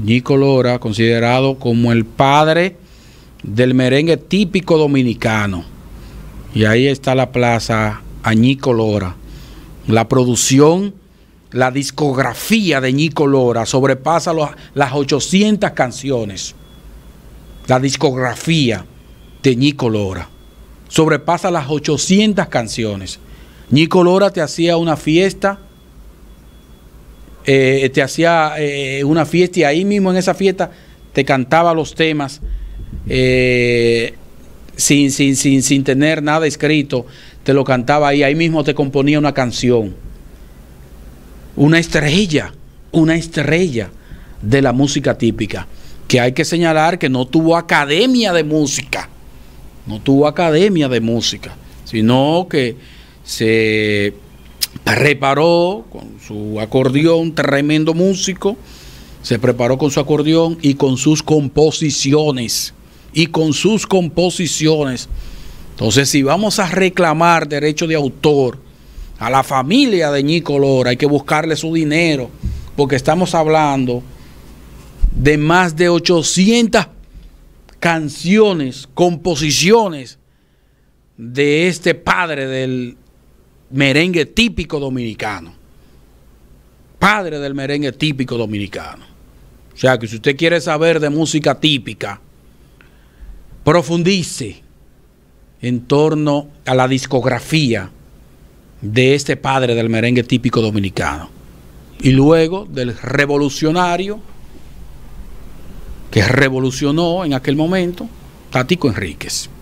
Ñico Lora, considerado como el padre del merengue típico dominicano. Y ahí está la plaza Nico Lora. La producción, la discografía de ni sobrepasa las 800 canciones. La discografía de ni Lora sobrepasa las 800 canciones. ni Lora te hacía una fiesta eh, te hacía eh, una fiesta y ahí mismo en esa fiesta te cantaba los temas eh, sin, sin, sin, sin tener nada escrito, te lo cantaba y ahí mismo te componía una canción. Una estrella, una estrella de la música típica, que hay que señalar que no tuvo academia de música, no tuvo academia de música, sino que se reparó con su acordeón, tremendo músico, se preparó con su acordeón y con sus composiciones, y con sus composiciones. Entonces, si vamos a reclamar derecho de autor a la familia de nicolor hay que buscarle su dinero, porque estamos hablando de más de 800 canciones, composiciones de este padre del merengue típico dominicano. Padre del merengue típico dominicano. O sea que si usted quiere saber de música típica, profundice en torno a la discografía de este padre del merengue típico dominicano. Y luego del revolucionario que revolucionó en aquel momento, Tatico Enríquez.